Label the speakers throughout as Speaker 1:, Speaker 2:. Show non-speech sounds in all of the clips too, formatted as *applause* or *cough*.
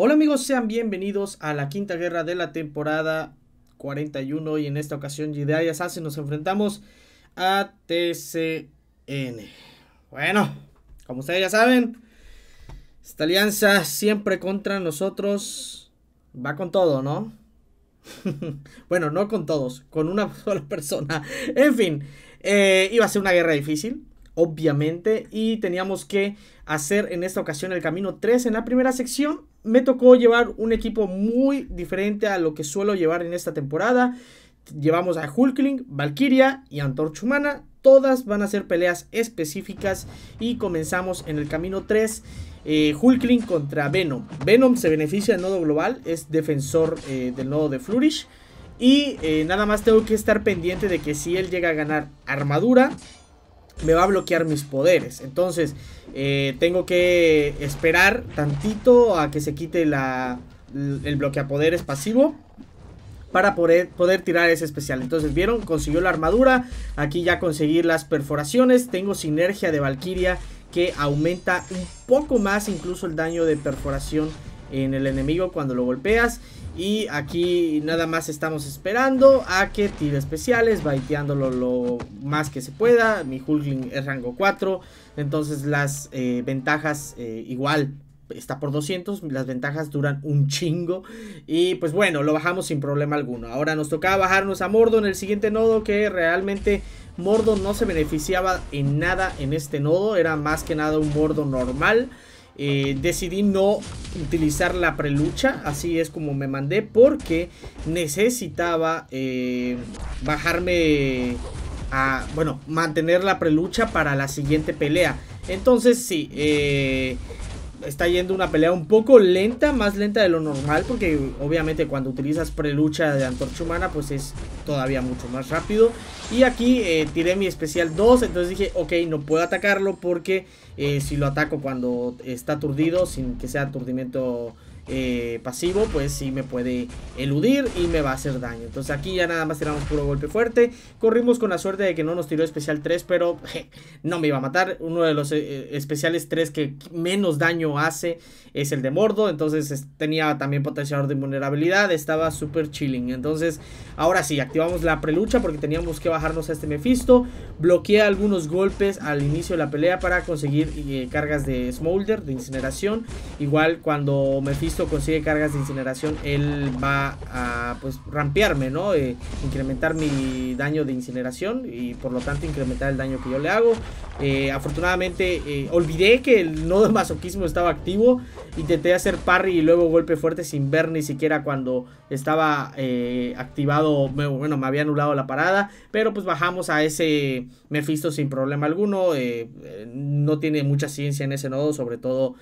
Speaker 1: Hola amigos, sean bienvenidos a la quinta guerra de la temporada 41 y en esta ocasión Jedi Assassin nos enfrentamos a TCN. Bueno, como ustedes ya saben, esta alianza siempre contra nosotros va con todo, ¿no? *laughs* bueno, no con todos, con una *laughs* sola persona. En fin, eh, iba a ser una guerra difícil, obviamente, y teníamos que hacer en esta ocasión el camino 3 en la primera sección me tocó llevar un equipo muy diferente a lo que suelo llevar en esta temporada. Llevamos a Hulkling, Valkyria y Antorchumana. Humana. Todas van a ser peleas específicas y comenzamos en el camino 3. Eh, Hulkling contra Venom. Venom se beneficia del nodo global, es defensor eh, del nodo de Flourish. Y eh, nada más tengo que estar pendiente de que si él llega a ganar armadura, me va a bloquear mis poderes. Entonces, eh, tengo que esperar tantito a que se quite la, el poderes pasivo para poder, poder, tirar ese especial. Entonces, ¿vieron? Consiguió la armadura. Aquí ya conseguí las perforaciones. Tengo sinergia de Valkyria que aumenta un poco más incluso el daño de perforación en el enemigo cuando lo golpeas. Y aquí nada más estamos esperando a que tire especiales, baiteándolo lo más que se pueda. Mi Hulkling es rango 4, entonces las eh, ventajas eh, igual está por 200, las ventajas duran un chingo y pues bueno, lo bajamos sin problema alguno. Ahora nos tocaba bajarnos a Mordo en el siguiente nodo que realmente Mordo no se beneficiaba en nada en este nodo, era más que nada un Mordo normal. Eh, decidí no utilizar la prelucha, así es como me mandé, porque necesitaba eh, bajarme a, bueno, mantener la prelucha para la siguiente pelea. Entonces sí, eh, está yendo una pelea un poco lenta, más lenta de lo normal, porque obviamente cuando utilizas prelucha de antorcha humana, pues es todavía mucho más rápido. Y aquí eh, tiré mi especial 2, entonces dije, ok, no puedo atacarlo porque eh, si lo ataco cuando está aturdido, sin que sea aturdimiento eh, pasivo, pues sí me puede eludir y me va a hacer daño. Entonces aquí ya nada más tiramos puro golpe fuerte. Corrimos con la suerte de que no nos tiró especial 3, pero no me iba a matar. Uno de los eh, especiales 3 que menos daño hace es el de Mordo. Entonces tenía también potenciador de vulnerabilidad. Estaba súper chilling. Entonces ahora sí, activamos la prelucha porque teníamos que bajarnos a este Mephisto. Bloqueé algunos golpes al inicio de la pelea para conseguir eh, cargas de Smolder, de incineración. Igual cuando Mephisto consigue cargas de incineración, él va a pues rampearme, ¿no? Eh, incrementar mi daño de incineración y por lo tanto incrementar el daño que yo le hago. Eh, afortunadamente eh, olvidé que el nodo *laughs* masoquismo estaba activo. Intenté hacer parry y luego golpe fuerte sin ver ni siquiera cuando estaba activado, bueno, me había anulado la parada. Pero pues bajamos a ese Mephisto sin problema alguno. no tiene mucha ciencia en ese nodo, sobre todo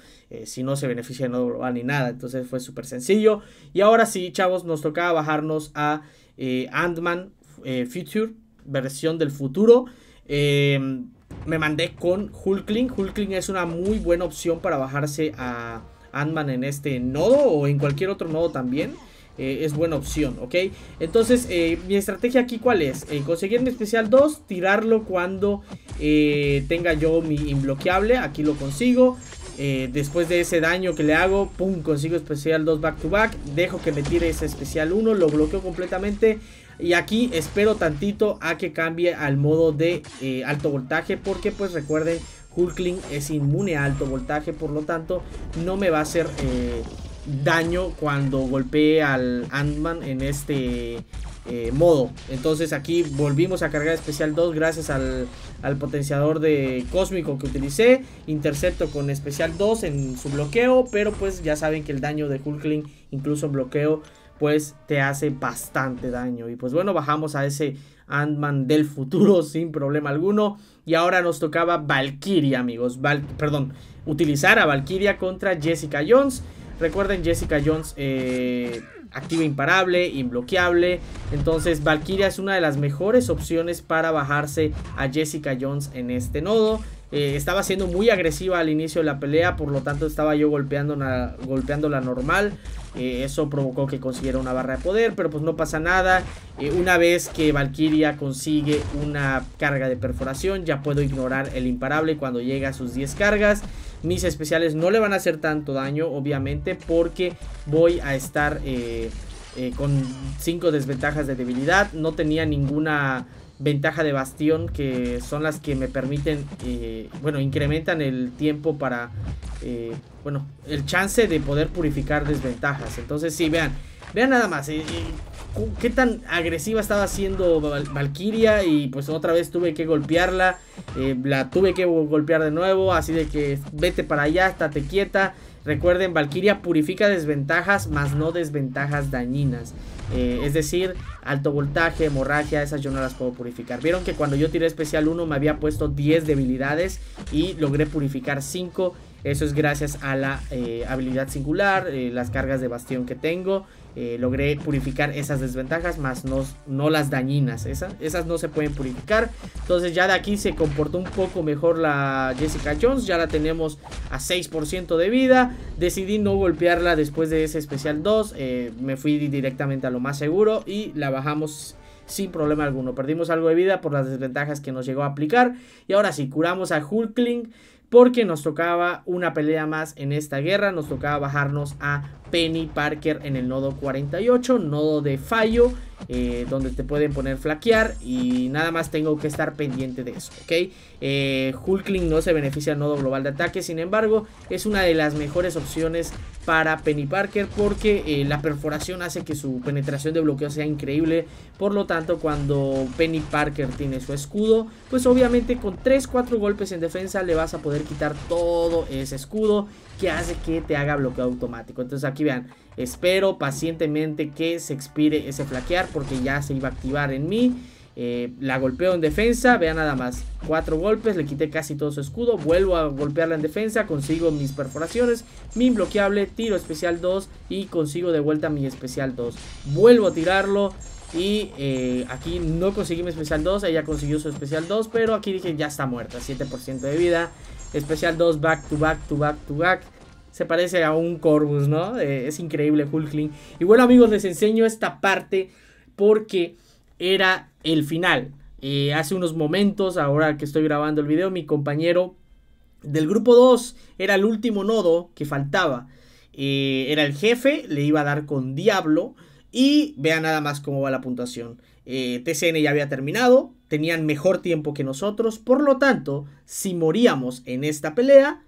Speaker 1: si no se beneficia de nodo global ni nada. Entonces fue súper sencillo. Y ahora sí, chavos, nos tocaba bajarnos a eh, Ant-Man eh, Future, versión del futuro. Em, me mandé con Hulkling. Hulkling es una muy buena opción para bajarse a Ant-Man en este nodo o en cualquier otro nodo también. Eh, es buena opción, ¿ok? Entonces, mi estrategia aquí, ¿cuál es? conseguir mi especial 2, tirarlo cuando tenga yo mi inbloqueable. aquí lo consigo. Eh, después de ese daño que le hago, pum, consigo especial 2 back to back. Dejo que me tire ese especial 1, lo bloqueo completamente. Y aquí espero tantito a que cambie al modo de eh, alto voltaje. Porque pues recuerden, Hulkling es inmune a alto voltaje. Por lo tanto, no me va a hacer eh, daño cuando golpee al Ant-Man en este eh, modo. Entonces aquí volvimos a cargar especial 2 gracias al, potenciador de cósmico que utilicé. Intercepto con especial 2 en su bloqueo, pero pues ya saben que el daño de Hulkling, incluso en bloqueo, pues te hace bastante daño. Y pues bueno, bajamos a ese Ant-Man del futuro *laughs* sin problema alguno. Y ahora nos tocaba Valkyria, amigos. perdón, utilizar a Valkyria contra Jessica Jones. Recuerden, Jessica Jones... Eh, activa imparable, imbloqueable. Entonces Valkyria es una de las mejores opciones para bajarse a Jessica Jones en este nodo. Eh, estaba siendo muy agresiva al inicio de la pelea, por lo tanto estaba yo golpeando la, normal. Eh, eso provocó que consiguiera una barra de poder, pero pues no pasa nada. Eh, una vez que Valkyria consigue una carga de perforación, ya puedo ignorar el imparable cuando llega a sus 10 cargas. Mis especiales no le van a hacer tanto daño, obviamente, porque voy a estar eh, eh, con 5 desventajas de debilidad. No tenía ninguna ventaja de bastión, que son las que me permiten, eh, bueno, incrementan el tiempo para, bueno, el chance de poder purificar desventajas. Entonces, sí, vean, vean nada más qué tan agresiva estaba siendo Valkyria y pues otra vez tuve que golpearla. Eh, la tuve que golpear de nuevo, así de que vete para allá, estate quieta. Recuerden, Valkyria purifica desventajas, más no desventajas dañinas. Eh, es decir, alto voltaje, hemorragia, esas yo no las puedo purificar. Vieron que cuando yo tiré especial 1 me había puesto 10 debilidades y logré purificar 5. Eso es gracias a la eh, habilidad singular, las cargas de bastión que tengo eh, logré purificar esas desventajas, más no, no las dañinas. esas no se pueden purificar. Entonces ya de aquí se comportó un poco mejor la Jessica Jones. Ya la tenemos a 6% de vida. Decidí no golpearla después de ese especial 2. Eh, me fui directamente a lo más seguro y la bajamos sin problema alguno. Perdimos algo de vida por las desventajas que nos llegó a aplicar. Y ahora sí, curamos a Hulkling porque nos tocaba una pelea más en esta guerra. Nos tocaba bajarnos a Penny Parker en el nodo 48, nodo de fallo, eh, donde te pueden poner flaquear y nada más tengo que estar pendiente de eso, ¿ok? Eh, Hulkling no se beneficia del nodo global de ataque, sin embargo, es una de las mejores opciones para Penny Parker porque eh, la perforación hace que su penetración de bloqueo sea increíble, por lo tanto, cuando Penny Parker tiene su escudo, pues obviamente con 3-4 golpes en defensa le vas a poder quitar todo ese escudo que hace que te haga bloqueo automático. Entonces, aquí vean. Espero pacientemente que se expire ese flaquear porque ya se iba a activar en mí. Eh, la golpeo en defensa, vean nada más, cuatro golpes, le quité casi todo su escudo, vuelvo a golpearla en defensa, consigo mis perforaciones, mi bloqueable, tiro especial 2 y consigo de vuelta mi especial 2. Vuelvo a tirarlo y eh, aquí no conseguí mi especial 2, ella consiguió su especial 2, pero aquí dije ya está muerta, 7% de vida, especial 2, back to back to back to back se parece a un Corvus, ¿no? Eh, es increíble Hulkling. Y bueno amigos, les enseño esta parte porque era el final. Eh, hace unos momentos, ahora que estoy grabando el video, mi compañero del grupo 2 era el último nodo que faltaba. Eh, era el jefe, le iba a dar con Diablo. Y vean nada más cómo va la puntuación. TCN ya había terminado, tenían mejor tiempo que nosotros, por lo tanto, si moríamos en esta pelea,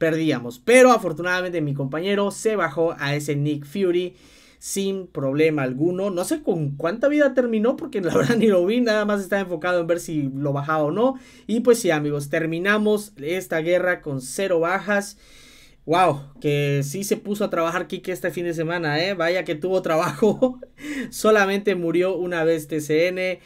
Speaker 1: perdíamos. Pero afortunadamente mi compañero se bajó a ese Nick Fury sin problema alguno. No sé con cuánta vida terminó porque la *laughs* verdad ni lo vi, nada más estaba enfocado en ver si lo bajaba o no. Y pues sí amigos, terminamos esta guerra con cero bajas. Wow, que sí se puso a trabajar Kike este fin de semana, ¿eh? Vaya que tuvo trabajo. *laughs* Solamente murió una vez TCN.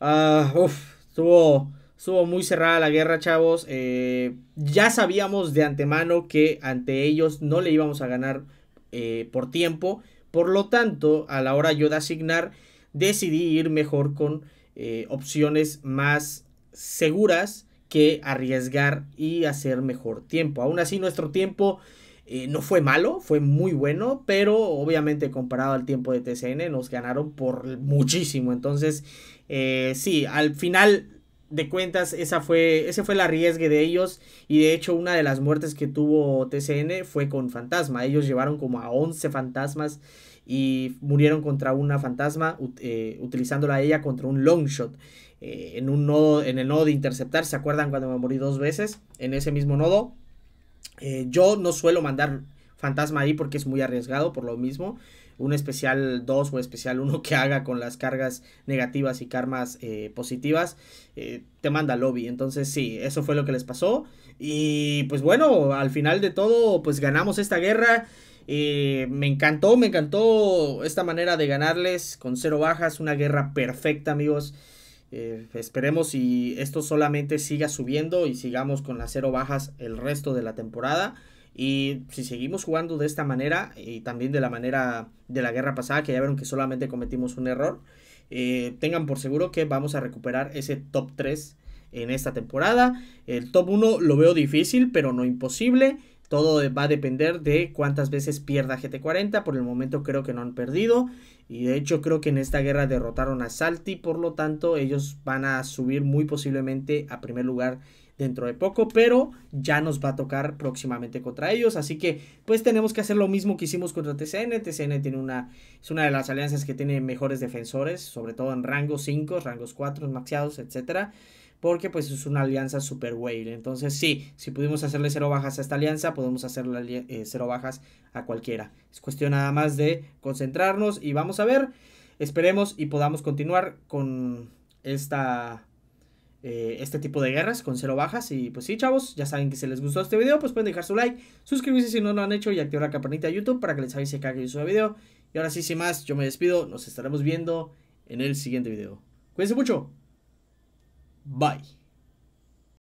Speaker 1: Uh, ah, uf, tuvo Estuvo muy cerrada la guerra, chavos. Eh, ya sabíamos de antemano que ante ellos no le íbamos a ganar eh, por tiempo. Por lo tanto, a la hora yo de asignar, decidí ir mejor con eh, opciones más seguras que arriesgar y hacer mejor tiempo. Aún así, nuestro tiempo no fue malo, fue muy bueno, pero obviamente comparado al tiempo de TCN nos ganaron por muchísimo. Entonces, sí, al final de cuentas, esa fue, ese fue el arriesgue de ellos. Y de hecho, una de las muertes que tuvo TCN fue con fantasma. Ellos llevaron como a 11 fantasmas y murieron contra una fantasma, eh, utilizándola a ella contra un long shot. Eh, en, un nodo, en el nodo de interceptar, ¿se acuerdan cuando me morí dos veces? En ese mismo nodo. Eh, yo no suelo mandar fantasma ahí porque es muy arriesgado por lo mismo. Un especial 2 o especial 1 que haga con las cargas negativas y karmas eh, positivas eh, te manda lobby. Entonces sí, eso fue lo que les pasó. Y pues bueno, al final de todo, pues ganamos esta guerra. Eh, me encantó, me encantó esta manera de ganarles con cero bajas. Una guerra perfecta, amigos. esperemos si esto solamente siga subiendo y sigamos con las cero bajas el resto de la temporada. Y si seguimos jugando de esta manera y también de la manera de la guerra pasada, que ya vieron que solamente cometimos un error, eh, tengan por seguro que vamos a recuperar ese top 3 en esta temporada. El top 1 lo veo difícil, pero no imposible. Todo va a depender de cuántas veces pierda GT40. Por el momento creo que no han perdido. Y de hecho creo que en esta guerra derrotaron a Salty. Por lo tanto ellos van a subir muy posiblemente a primer lugar dentro de poco, pero ya nos va a tocar próximamente contra ellos, así que pues tenemos que hacer lo mismo que hicimos contra TCN, TCN tiene una, es una de las alianzas que tiene mejores defensores, sobre todo en rangos 5, rangos 4, maxeados, etc. porque pues es una alianza super whale. Entonces sí, si pudimos hacerle cero bajas a esta alianza, podemos hacerle eh, cero bajas a cualquiera. Es cuestión nada más de concentrarnos y vamos a ver. Esperemos y podamos continuar con esta eh, este tipo de guerras con cero bajas. Y pues sí, chavos, ya saben que si les gustó este video, pues pueden dejar su like, suscribirse si no lo han hecho y activar la campanita de YouTube para que les avise cada que yo suba video. Y ahora sí, sin más, yo me despido. Nos estaremos viendo en el siguiente video. Cuídense mucho. Bye.